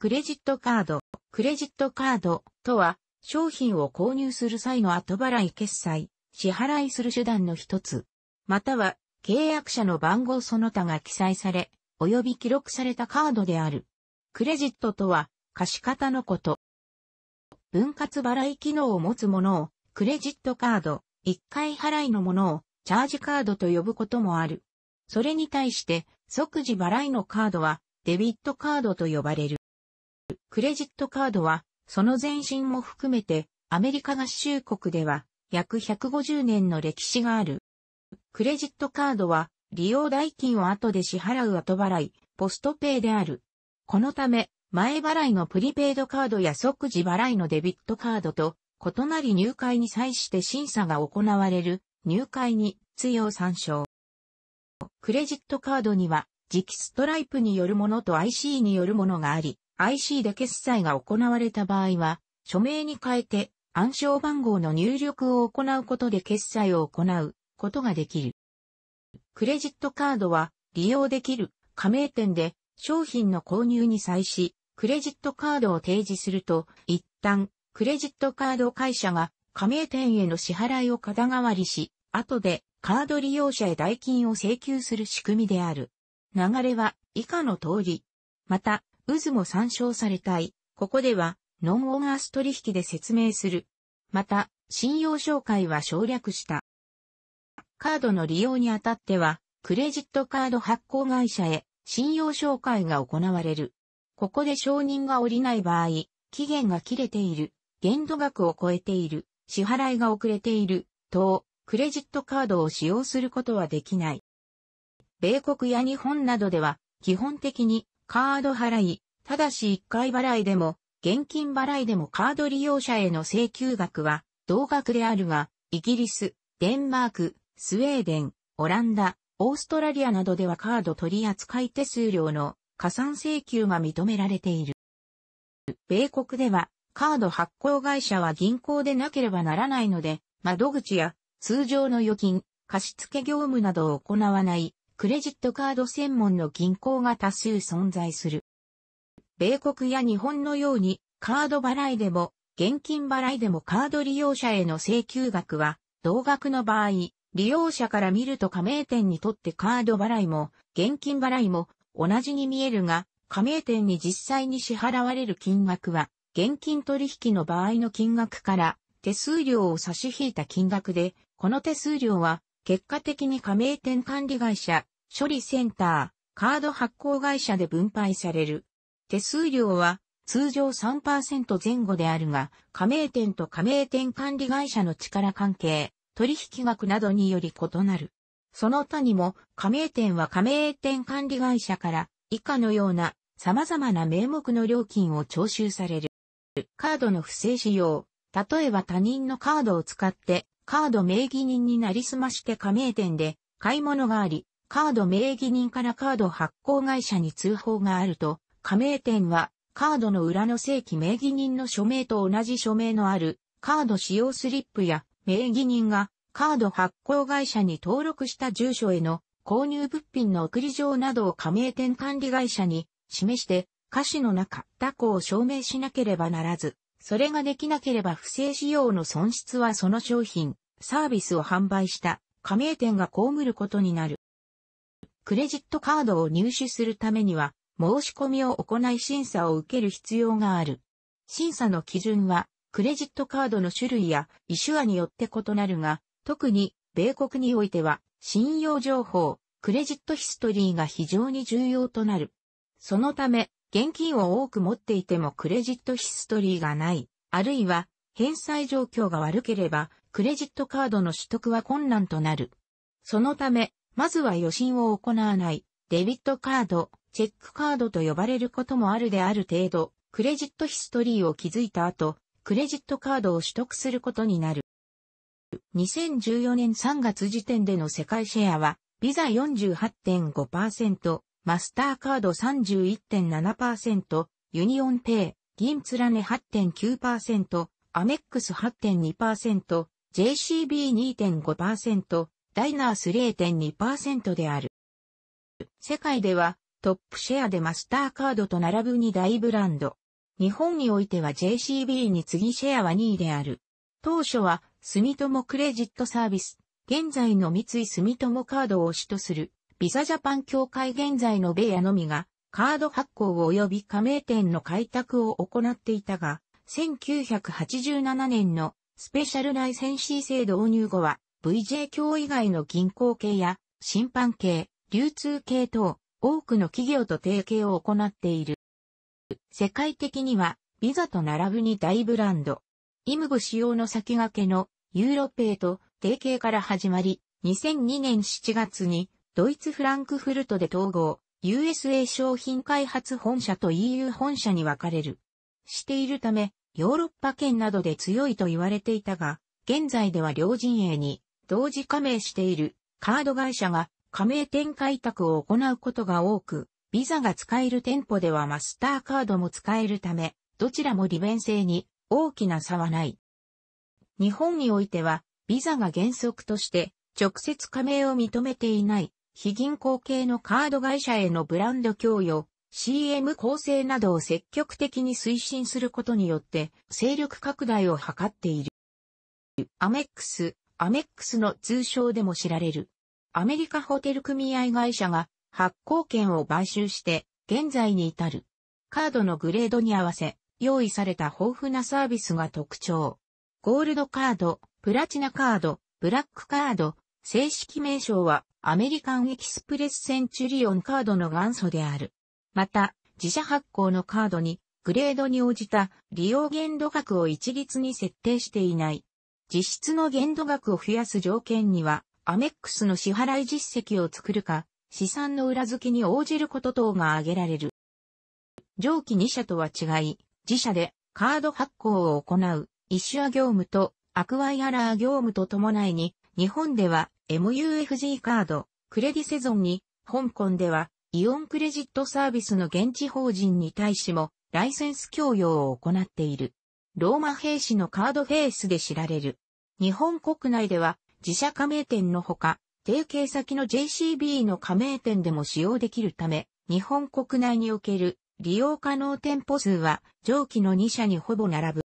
クレジットカード。クレジットカードとは、商品を購入する際の後払い決済、支払いする手段の一つ。または、契約者の番号その他が記載され、及び記録されたカードである。クレジットとは、貸方のこと。分割払い機能を持つものを、クレジットカード、一回払いのものを、チャージカードと呼ぶこともある。それに対して、即時払いのカードは、デビットカードと呼ばれる。クレジットカードは、その前身も含めて、アメリカ合衆国では、約150年の歴史がある。クレジットカードは、利用代金を後で支払う後払い、ポストペイである。このため、前払いのプリペイドカードや即時払いのデビットカードと、異なり入会に際して審査が行われる、入会に、通用参照。クレジットカードには、磁気ストライプによるものと IC によるものがあり、IC で決済が行われた場合は、署名に変えて暗証番号の入力を行うことで決済を行うことができる。クレジットカードは利用できる加盟店で商品の購入に際し、クレジットカードを提示すると、一旦クレジットカード会社が加盟店への支払いを肩代わりし、後でカード利用者へ代金を請求する仕組みである。流れは以下の通り。また、渦も参照されたい。ここでは、ノンオンアース取引で説明する。また、信用紹介は省略した。カードの利用にあたっては、クレジットカード発行会社へ信用紹介が行われる。ここで承認が下りない場合、期限が切れている、限度額を超えている、支払いが遅れている、等、クレジットカードを使用することはできない。米国や日本などでは、基本的にカード払い、ただし1回払いでも、現金払いでもカード利用者への請求額は同額であるが、イギリス、デンマーク、スウェーデン、オランダ、オーストラリアなどではカード取扱手数料の加算請求が認められている。米国では、カード発行会社は銀行でなければならないので、窓口や通常の預金、貸付業務などを行わないクレジットカード専門の銀行が多数存在する。米国や日本のようにカード払いでも現金払いでもカード利用者への請求額は同額の場合、利用者から見ると加盟店にとってカード払いも現金払いも同じに見えるが、加盟店に実際に支払われる金額は現金取引の場合の金額から手数料を差し引いた金額で、この手数料は結果的に加盟店管理会社処理センター、カード発行会社で分配される。手数料は通常3%前後であるが、加盟店と加盟店管理会社の力関係、取引額などにより異なる。その他にも、加盟店は加盟店管理会社から、以下のような様々な名目の料金を徴収される。カードの不正使用。例えば他人のカードを使って、カード名義人になりすまして加盟店で買い物があり、カード名義人からカード発行会社に通報があると、加盟店は、カードの裏の正規名義人の署名と同じ署名のある、カード使用スリップや、名義人が、カード発行会社に登録した住所への購入物品の送り状などを加盟店管理会社に示して、歌詞の中、他行を証明しなければならず、それができなければ不正使用の損失はその商品、サービスを販売した加盟店が被ることになる。クレジットカードを入手するためには、申し込みを行い審査を受ける必要がある。審査の基準は、クレジットカードの種類や、イシュアによって異なるが、特に、米国においては、信用情報、クレジットヒストリーが非常に重要となる。そのため、現金を多く持っていてもクレジットヒストリーがない、あるいは、返済状況が悪ければ、クレジットカードの取得は困難となる。そのため、まずは予診を行わない、デビットカード、チェックカードと呼ばれることもあるである程度、クレジットヒストリーを築いた後、クレジットカードを取得することになる。2014年3月時点での世界シェアは、ビザ48.5%、マスターカード31.7%、ユニオンペイ、銀つらね8.9%、アメックス8.2%、JCB2.5%、ダイナース0.2%である。世界ではトップシェアでマスターカードと並ぶ2大ブランド。日本においては JCB に次シェアは2位である。当初は住友クレジットサービス、現在の三井住友カードを主とするビザジャパン協会現在のベアのみがカード発行及び加盟店の開拓を行っていたが、1987年のスペシャルライセンシー制導入後は VJ 教以外の銀行系や審判系、流通系等、多くの企業と提携を行っている。世界的には、ビザと並ぶに大ブランド。イムブ使用の先駆けのユーロペイと提携から始まり、2002年7月にドイツフランクフルトで統合、USA 商品開発本社と EU 本社に分かれる。しているため、ヨーロッパ圏などで強いと言われていたが、現在では両陣営に同時加盟しているカード会社が加盟店開拓を行うことが多く、ビザが使える店舗ではマスターカードも使えるため、どちらも利便性に大きな差はない。日本においては、ビザが原則として直接加盟を認めていない非銀行系のカード会社へのブランド供与、CM 構成などを積極的に推進することによって勢力拡大を図っている。アメックス、アメックスの通称でも知られる。アメリカホテル組合会社が発行権を買収して現在に至る。カードのグレードに合わせ用意された豊富なサービスが特徴。ゴールドカード、プラチナカード、ブラックカード、正式名称はアメリカンエキスプレスセンチュリオンカードの元祖である。また、自社発行のカードにグレードに応じた利用限度額を一律に設定していない。実質の限度額を増やす条件には、アメックスの支払い実績を作るか、資産の裏付けに応じること等が挙げられる。上記2社とは違い、自社でカード発行を行う、イシュア業務とアクワイアラー業務と伴いに、日本では MUFG カード、クレディセゾンに、香港ではイオンクレジットサービスの現地法人に対しもライセンス供与を行っている。ローマ兵士のカードフェイスで知られる。日本国内では自社加盟店のほか、提携先の JCB の加盟店でも使用できるため、日本国内における利用可能店舗数は上記の2社にほぼ並ぶ。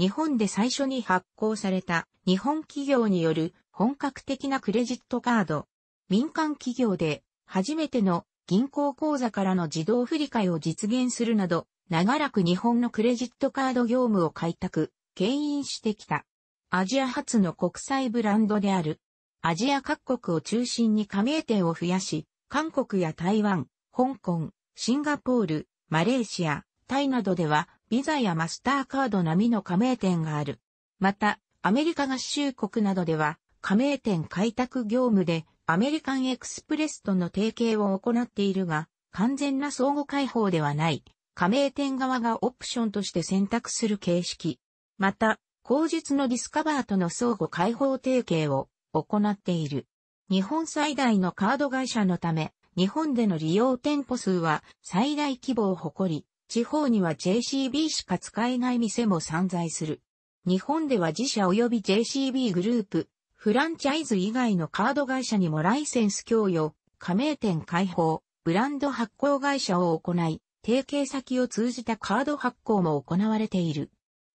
日本で最初に発行された日本企業による本格的なクレジットカード。民間企業で初めての銀行口座からの自動振り替えを実現するなど長らく日本のクレジットカード業務を開拓、牽引してきた。アジア初の国際ブランドである。アジア各国を中心に加盟店を増やし、韓国や台湾、香港、シンガポール、マレーシア、タイなどでは、ビザやマスターカード並みの加盟店がある。また、アメリカ合衆国などでは、加盟店開拓業務で、アメリカンエクスプレスとの提携を行っているが、完全な相互開放ではない。加盟店側がオプションとして選択する形式。また、後述のディスカバーとの相互開放提携を行っている。日本最大のカード会社のため、日本での利用店舗数は最大規模を誇り、地方には JCB しか使えない店も散在する。日本では自社及び JCB グループ、フランチャイズ以外のカード会社にもライセンス供与、加盟店開放、ブランド発行会社を行い、提携先を通じたカード発行も行われている。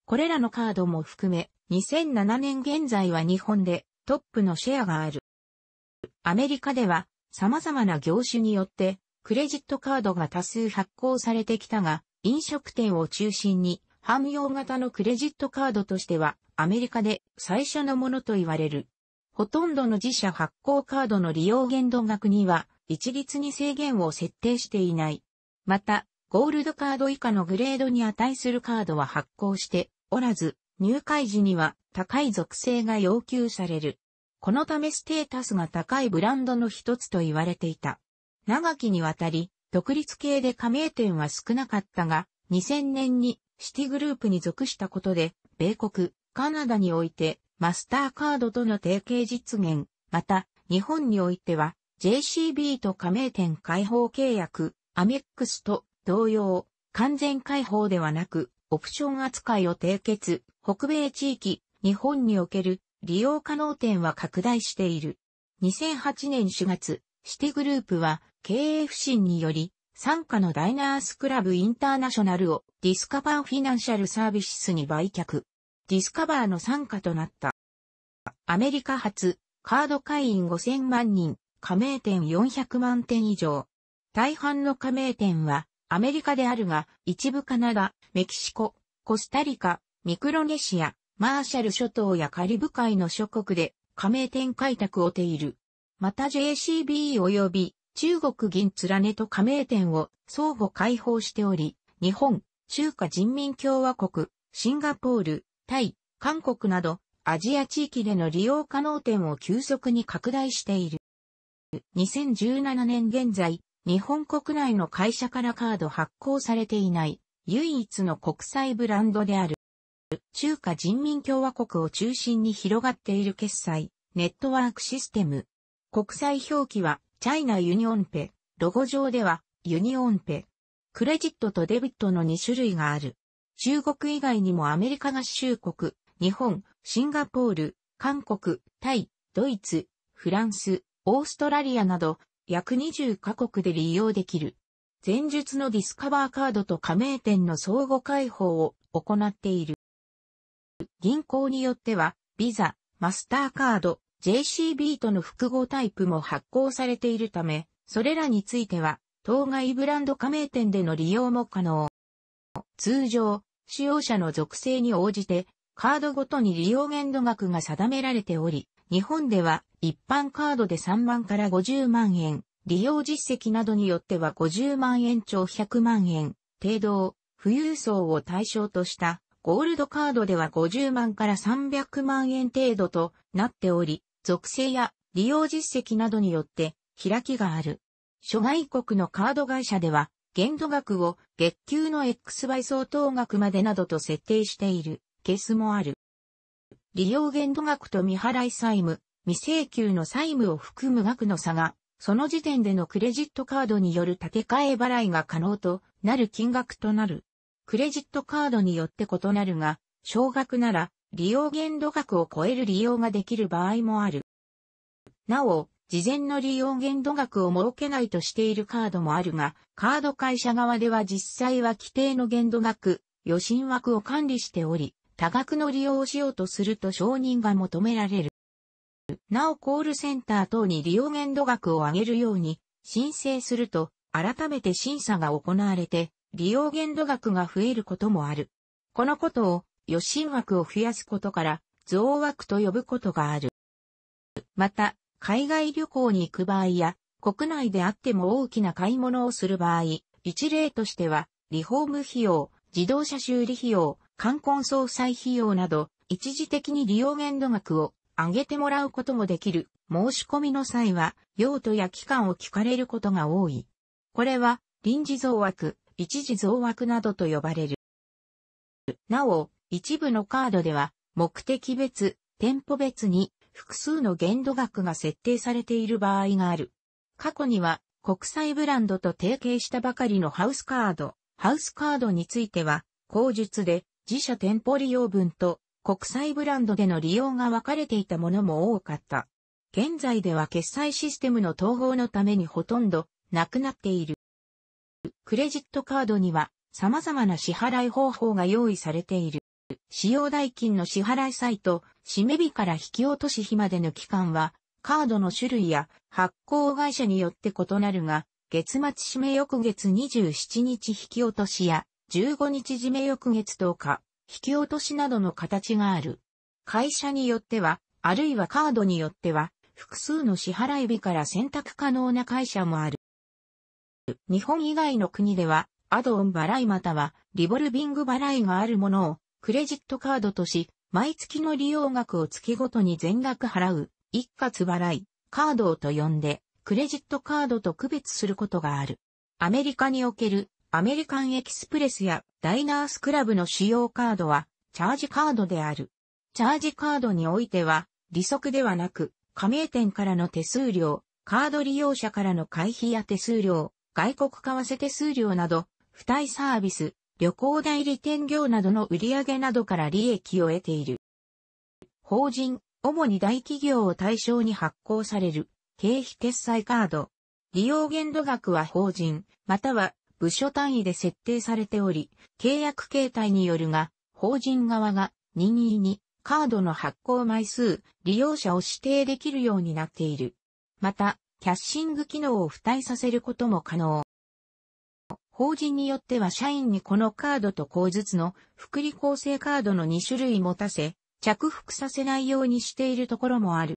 これらのカードも含め、2007年現在は日本でトップのシェアがある。アメリカでは様々な業種によってクレジットカードが多数発行されてきたが、飲食店を中心に汎用型のクレジットカードとしてはアメリカで最初のものと言われる。ほとんどの自社発行カードの利用限度額には一律に制限を設定していない。また、ゴールドカード以下のグレードに値するカードは発行しておらず、入会時には高い属性が要求される。このためステータスが高いブランドの一つと言われていた。長きにわたり、独立系で加盟店は少なかったが、2000年にシティグループに属したことで、米国、カナダにおいてマスターカードとの提携実現、また、日本においては JCB と加盟店開放契約、アメックスと同様、完全解放ではなく、オプション扱いを締結、北米地域、日本における利用可能点は拡大している。2008年4月、シティグループは経営不振により、参加のダイナースクラブインターナショナルをディスカバーフィナンシャルサービスに売却。ディスカバーの参加となった。アメリカ発、カード会員5000万人、加盟店400万店以上。大半の加盟店はアメリカであるが、一部カナダ、メキシコ、コスタリカ、ミクロネシア、マーシャル諸島やカリブ海の諸国で加盟店開拓をている。また JCB 及び中国銀連ねと加盟店を相互開放しており、日本、中華人民共和国、シンガポール、タイ、韓国などアジア地域での利用可能店を急速に拡大している。2017年現在、日本国内の会社からカード発行されていない、唯一の国際ブランドである。中華人民共和国を中心に広がっている決済、ネットワークシステム。国際表記は、チャイナユニオンペ、ロゴ上では、ユニオンペ。クレジットとデビットの2種類がある。中国以外にもアメリカ合衆国、日本、シンガポール、韓国、タイ、ドイツ、フランス、オーストラリアなど約20カ国で利用できる。前述のディスカバーカードと加盟店の相互開放を行っている。銀行によっては、ビザ、マスターカード、JCB との複合タイプも発行されているため、それらについては、当該ブランド加盟店での利用も可能。通常、使用者の属性に応じて、カードごとに利用限度額が定められており、日本では一般カードで3万から50万円、利用実績などによっては50万円超100万円、程度富裕層を対象としたゴールドカードでは50万から300万円程度となっており、属性や利用実績などによって開きがある。諸外国のカード会社では限度額を月給の X 倍相当額までなどと設定しているケースもある。利用限度額と未払い債務、未請求の債務を含む額の差が、その時点でのクレジットカードによる立て替え払いが可能となる金額となる。クレジットカードによって異なるが、少額なら利用限度額を超える利用ができる場合もある。なお、事前の利用限度額を設けないとしているカードもあるが、カード会社側では実際は規定の限度額、予診枠を管理しており、多額の利用をしようとすると承認が求められる。なおコールセンター等に利用限度額を上げるように申請すると改めて審査が行われて利用限度額が増えることもある。このことを予診枠を増やすことから増枠と呼ぶことがある。また、海外旅行に行く場合や、国内であっても大きな買い物をする場合、一例としては、リフォーム費用、自動車修理費用、冠婚葬祭費用など、一時的に利用限度額を上げてもらうこともできる。申し込みの際は、用途や期間を聞かれることが多い。これは、臨時増枠、一時増枠などと呼ばれる。なお、一部のカードでは、目的別、店舗別に複数の限度額が設定されている場合がある。過去には、国際ブランドと提携したばかりのハウスカード、ハウスカードについては、口述で自社店舗利用分と国際ブランドでの利用が分かれていたものも多かった。現在では決済システムの統合のためにほとんどなくなっている。クレジットカードには様々な支払い方法が用意されている。使用代金の支払いサイト、締め日から引き落とし日までの期間は、カードの種類や発行会社によって異なるが、月末締め翌月27日引き落としや、15日締め翌月10日、引き落としなどの形がある。会社によっては、あるいはカードによっては、複数の支払い日から選択可能な会社もある。日本以外の国では、アドオン払いまたは、リボルビング払いがあるものを、クレジットカードとし、毎月の利用額を月ごとに全額払う、一括払い、カードと呼んで、クレジットカードと区別することがある。アメリカにおけるアメリカンエキスプレスやダイナースクラブの使用カードは、チャージカードである。チャージカードにおいては、利息ではなく、加盟店からの手数料、カード利用者からの会費や手数料、外国為替手数料など、付帯サービス、旅行代理店業などの売上などから利益を得ている。法人、主に大企業を対象に発行される、経費決済カード。利用限度額は法人、または部署単位で設定されており、契約形態によるが、法人側が任意にカードの発行枚数、利用者を指定できるようになっている。また、キャッシング機能を付帯させることも可能。法人によっては社員にこのカードとず述の福利厚生カードの2種類持たせ、着服させないようにしているところもある。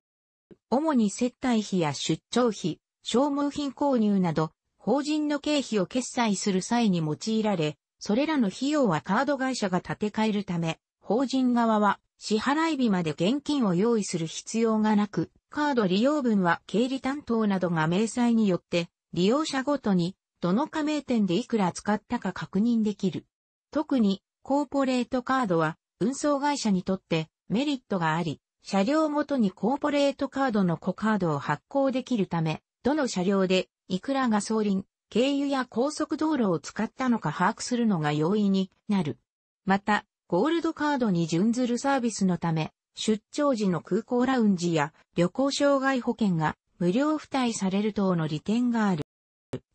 主に接待費や出張費、消耗品購入など、法人の経費を決済する際に用いられ、それらの費用はカード会社が立て替えるため、法人側は支払い日まで現金を用意する必要がなく、カード利用分は経理担当などが明細によって、利用者ごとに、どの加盟店でいくら使ったか確認できる。特に、コーポレートカードは、運送会社にとってメリットがあり、車両ごとにコーポレートカードの子カードを発行できるため、どの車両でいくらガソリン、経由や高速道路を使ったのか把握するのが容易になる。また、ゴールドカードに準ずるサービスのため、出張時の空港ラウンジや旅行障害保険が無料付帯される等の利点がある。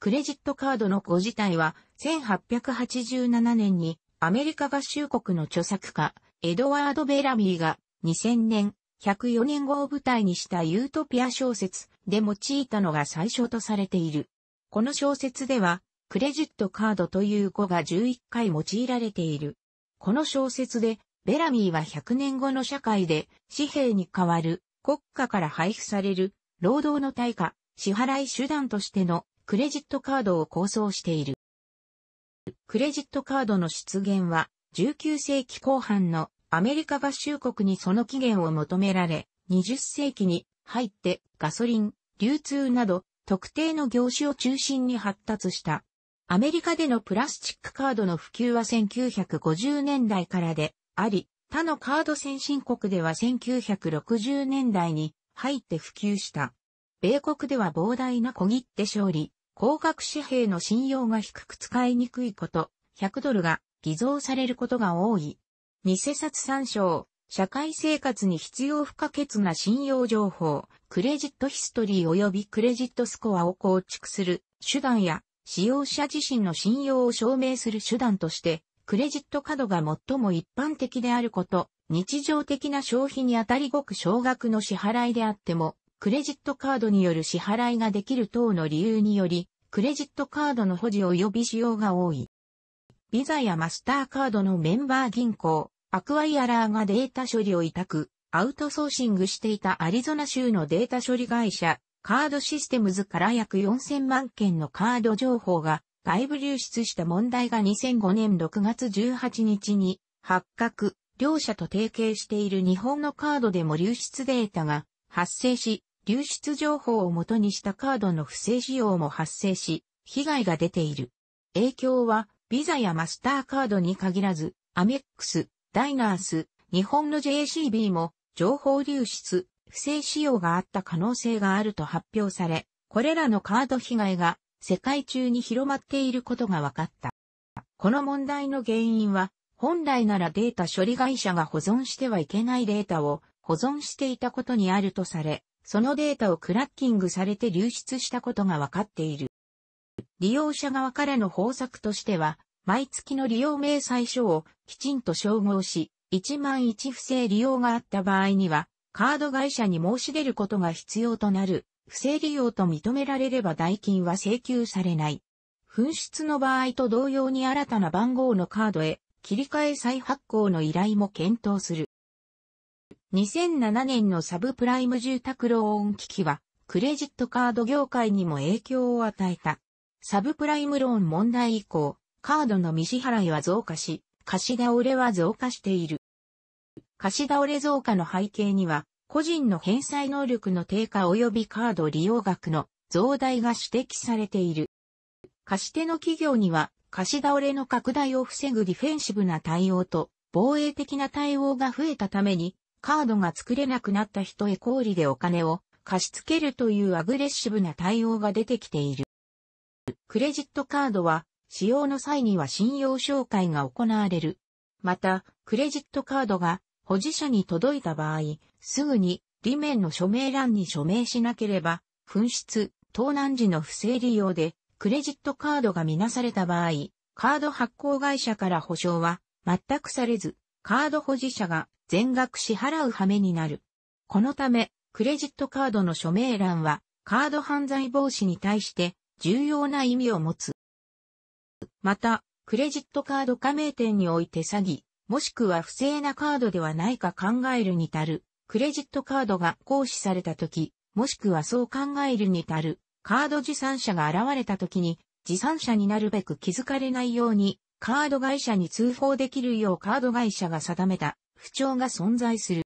クレジットカードの語自体は1887年にアメリカ合衆国の著作家エドワード・ベラミーが2000年104年号を舞台にしたユートピア小説で用いたのが最初とされている。この小説では、クレジットカードという語が11回用いられている。この小説で、ベラミーは100年後の社会で紙幣に代わる国家から配布される労働の対価、支払い手段としてのクレジットカードを構想している。クレジットカードの出現は19世紀後半のアメリカ合衆国にその起源を求められ、20世紀に入ってガソリン、流通など特定の業種を中心に発達した。アメリカでのプラスチックカードの普及は1950年代からであり、他のカード先進国では1960年代に入って普及した。米国では膨大な小切手勝利、高額紙幣の信用が低く使いにくいこと、100ドルが偽造されることが多い。偽札参照、社会生活に必要不可欠な信用情報、クレジットヒストリー及びクレジットスコアを構築する手段や、使用者自身の信用を証明する手段として、クレジットカードが最も一般的であること、日常的な消費にあたりごく少額の支払いであっても、クレジットカードによる支払いができる等の理由により、クレジットカードの保持及び使用が多い。ビザやマスターカードのメンバー銀行、アクワイアラーがデータ処理を委託、アウトソーシングしていたアリゾナ州のデータ処理会社、カードシステムズから約4000万件のカード情報が外部流出した問題が2005年6月18日に発覚、両社と提携している日本のカードでも流出データが発生し、流出情報を元にしたカードの不正使用も発生し、被害が出ている。影響はビザやマスターカードに限らず、アメックス、ダイナース、日本の JCB も情報流出、不正使用があった可能性があると発表され、これらのカード被害が世界中に広まっていることが分かった。この問題の原因は、本来ならデータ処理会社が保存してはいけないデータを保存していたことにあるとされ、そのデータをクラッキングされて流出したことが分かっている。利用者側からの方策としては、毎月の利用明細書をきちんと照合し、1万1不正利用があった場合には、カード会社に申し出ることが必要となる、不正利用と認められれば代金は請求されない。紛失の場合と同様に新たな番号のカードへ切り替え再発行の依頼も検討する。2007年のサブプライム住宅ローン危機はクレジットカード業界にも影響を与えた。サブプライムローン問題以降、カードの未支払いは増加し、貸し倒れは増加している。貸し倒れ増加の背景には、個人の返済能力の低下及びカード利用額の増大が指摘されている。貸し手の企業には、貸し倒れの拡大を防ぐディフェンシブな対応と、防衛的な対応が増えたために、カードが作れなくなった人へ小売でお金を貸し付けるというアグレッシブな対応が出てきている。クレジットカードは、使用の際には信用紹介が行われる。また、クレジットカードが保持者に届いた場合、すぐに裏面の署名欄に署名しなければ、紛失、盗難時の不正利用で、クレジットカードがみなされた場合、カード発行会社から保証は全くされず、カード保持者が全額支払う羽目になる。このため、クレジットカードの署名欄は、カード犯罪防止に対して重要な意味を持つ。また、クレジットカード加盟店において詐欺、もしくは不正なカードではないか考えるに足る、クレジットカードが行使された時、もしくはそう考えるに足る、カード持参者が現れた時に、持参者になるべく気づかれないように、カード会社に通報できるようカード会社が定めた不調が存在する。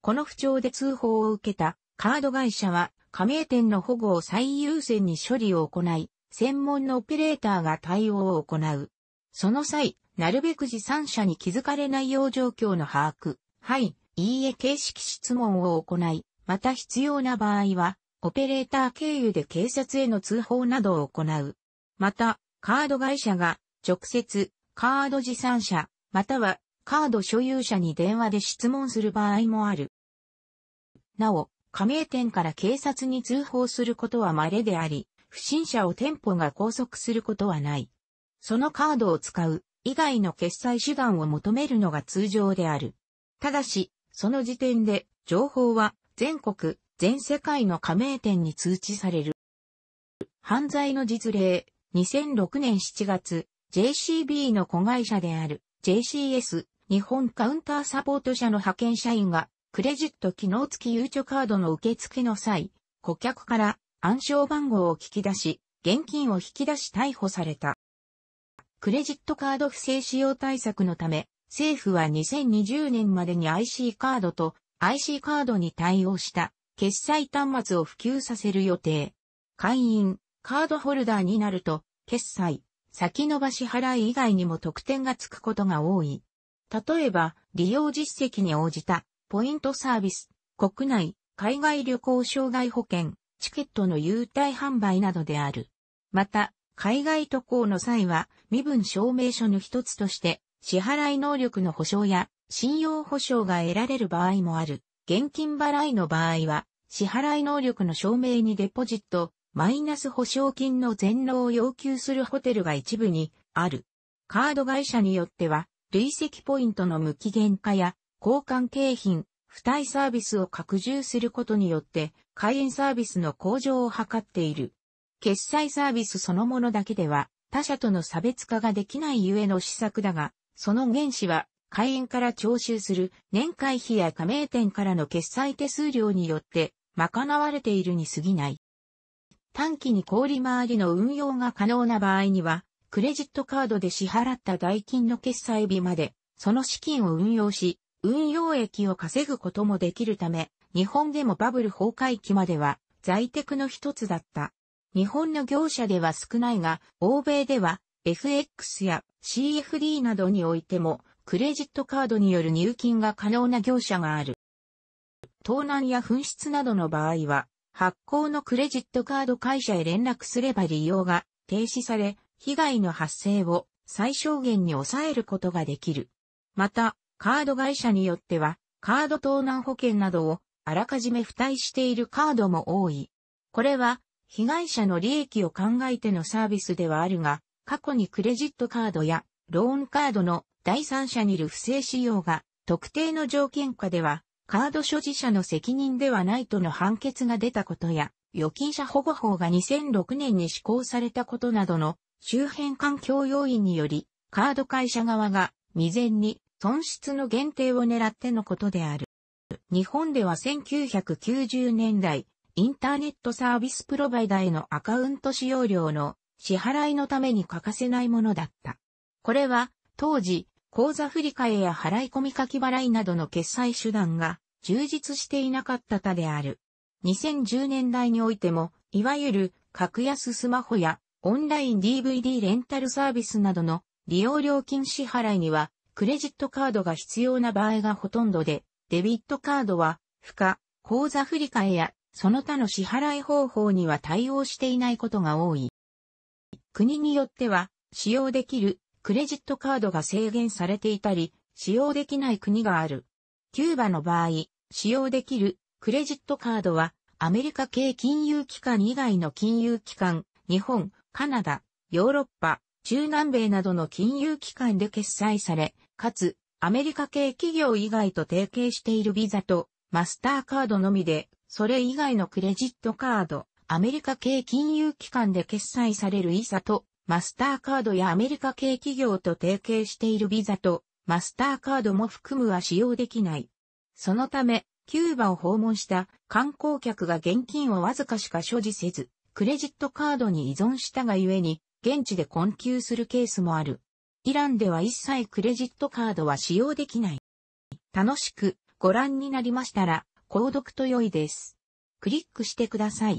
この不調で通報を受けたカード会社は加盟店の保護を最優先に処理を行い、専門のオペレーターが対応を行う。その際、なるべく持参者に気づかれないよう状況の把握、はい、いいえ形式質問を行い、また必要な場合は、オペレーター経由で警察への通報などを行う。また、カード会社が直接カード持参者、またはカード所有者に電話で質問する場合もある。なお、加盟店から警察に通報することは稀であり、不審者を店舗が拘束することはない。そのカードを使う以外の決済手段を求めるのが通常である。ただし、その時点で情報は全国、全世界の加盟店に通知される。犯罪の実例、2006年7月、JCB の子会社である JCS 日本カウンターサポート社の派遣社員がクレジット機能付きゆうちょカードの受付の際、顧客から暗証番号を聞き出し、現金を引き出し逮捕された。クレジットカード不正使用対策のため、政府は2020年までに IC カードと IC カードに対応した決済端末を普及させる予定。会員、カードホルダーになると、決済、先延ばし払い以外にも特典がつくことが多い。例えば、利用実績に応じたポイントサービス、国内、海外旅行障害保険、チケットの優待販売などである。また、海外渡航の際は、身分証明書の一つとして、支払い能力の保障や、信用保証が得られる場合もある。現金払いの場合は、支払い能力の証明にデポジット、マイナス保証金の全納を要求するホテルが一部にある。カード会社によっては、累積ポイントの無期限化や交換景品、付帯サービスを拡充することによって、会員サービスの向上を図っている。決済サービスそのものだけでは、他社との差別化ができないゆえの施策だが、その原資は、会員から徴収する年会費や加盟店からの決済手数料によって賄われているに過ぎない。短期に小売回りの運用が可能な場合には、クレジットカードで支払った代金の決済日まで、その資金を運用し、運用益を稼ぐこともできるため、日本でもバブル崩壊期までは在宅の一つだった。日本の業者では少ないが、欧米では FX や CFD などにおいてもクレジットカードによる入金が可能な業者がある。盗難や紛失などの場合は、発行のクレジットカード会社へ連絡すれば利用が停止され、被害の発生を最小限に抑えることができる。また、カード会社によっては、カード盗難保険などをあらかじめ付帯しているカードも多い。これは、被害者の利益を考えてのサービスではあるが、過去にクレジットカードやローンカードの第三者にいる不正使用が特定の条件下ではカード所持者の責任ではないとの判決が出たことや預金者保護法が2006年に施行されたことなどの周辺環境要因によりカード会社側が未然に損失の限定を狙ってのことである。日本では1990年代、インターネットサービスプロバイダーへのアカウント使用料の支払いのために欠かせないものだった。これは、当時、口座振替や払い込み書き払いなどの決済手段が充実していなかったたである。2010年代においても、いわゆる格安スマホやオンライン DVD レンタルサービスなどの利用料金支払いにはクレジットカードが必要な場合がほとんどで、デビットカードは、付加、口座振替や、その他の支払い方法には対応していないことが多い。国によっては、使用できるクレジットカードが制限されていたり、使用できない国がある。キューバの場合、使用できるクレジットカードは、アメリカ系金融機関以外の金融機関、日本、カナダ、ヨーロッパ、中南米などの金融機関で決済され、かつ、アメリカ系企業以外と提携しているビザとマスターカードのみで、それ以外のクレジットカード、アメリカ系金融機関で決済されるイサと、マスターカードやアメリカ系企業と提携しているビザと、マスターカードも含むは使用できない。そのため、キューバを訪問した観光客が現金をわずかしか所持せず、クレジットカードに依存したがゆえに、現地で困窮するケースもある。イランでは一切クレジットカードは使用できない。楽しくご覧になりましたら、購読と良いです。クリックしてください。